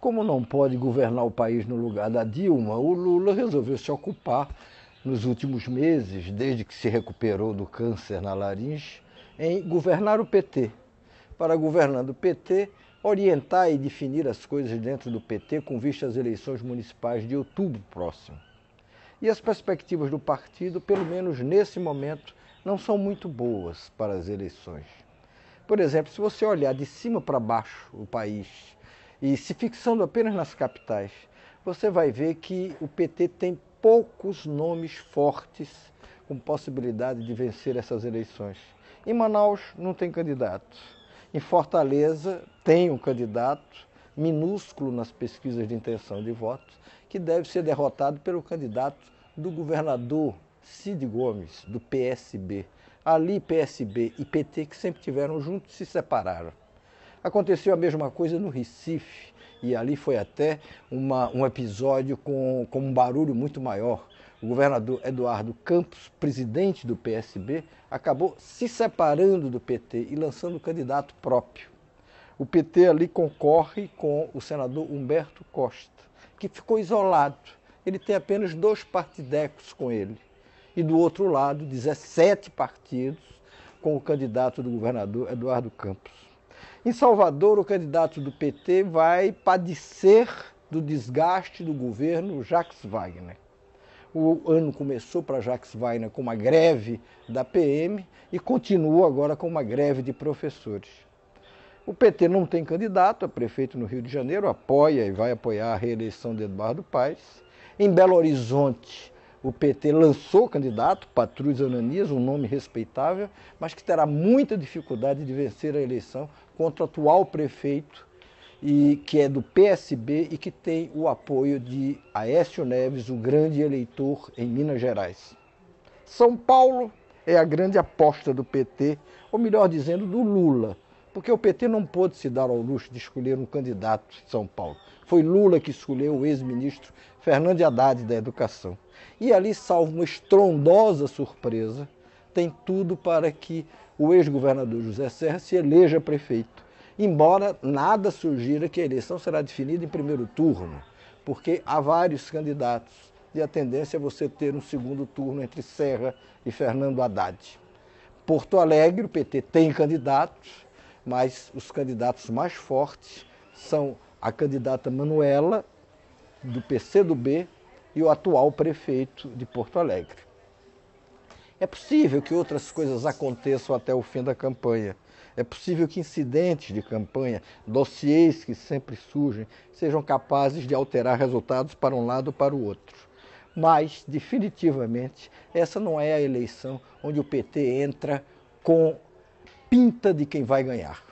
Como não pode governar o país no lugar da Dilma, o Lula resolveu se ocupar nos últimos meses, desde que se recuperou do câncer na laringe, em governar o PT. Para governando o PT, orientar e definir as coisas dentro do PT com vista às eleições municipais de outubro próximo. E as perspectivas do partido, pelo menos nesse momento, não são muito boas para as eleições. Por exemplo, se você olhar de cima para baixo o país e se fixando apenas nas capitais, você vai ver que o PT tem poucos nomes fortes com possibilidade de vencer essas eleições. Em Manaus não tem candidato. Em Fortaleza tem um candidato minúsculo nas pesquisas de intenção de voto, que deve ser derrotado pelo candidato do governador Cid Gomes, do PSB. Ali PSB e PT que sempre tiveram juntos se separaram. Aconteceu a mesma coisa no Recife, e ali foi até uma, um episódio com, com um barulho muito maior. O governador Eduardo Campos, presidente do PSB, acabou se separando do PT e lançando um candidato próprio. O PT ali concorre com o senador Humberto Costa, que ficou isolado. Ele tem apenas dois partidecos com ele. E do outro lado, 17 partidos com o candidato do governador Eduardo Campos. Em Salvador, o candidato do PT vai padecer do desgaste do governo Jacques Wagner. O ano começou para Jacques Wagner com uma greve da PM e continua agora com uma greve de professores. O PT não tem candidato a é prefeito no Rio de Janeiro, apoia e vai apoiar a reeleição de Eduardo Paes. Em Belo Horizonte, o PT lançou candidato, Patrus Ananias, um nome respeitável, mas que terá muita dificuldade de vencer a eleição contra o atual prefeito, e que é do PSB e que tem o apoio de Aécio Neves, o grande eleitor em Minas Gerais. São Paulo é a grande aposta do PT, ou melhor dizendo, do Lula, porque o PT não pôde se dar ao luxo de escolher um candidato de São Paulo. Foi Lula que escolheu o ex-ministro Fernando Haddad da Educação. E ali, salvo uma estrondosa surpresa, tem tudo para que o ex-governador José Serra se eleja prefeito. Embora nada sugira que a eleição será definida em primeiro turno, porque há vários candidatos e a tendência é você ter um segundo turno entre Serra e Fernando Haddad. Porto Alegre, o PT tem candidatos, mas os candidatos mais fortes são a candidata Manuela, do PCdoB, e o atual prefeito de Porto Alegre. É possível que outras coisas aconteçam até o fim da campanha. É possível que incidentes de campanha, dossiês que sempre surgem, sejam capazes de alterar resultados para um lado ou para o outro. Mas, definitivamente, essa não é a eleição onde o PT entra com pinta de quem vai ganhar.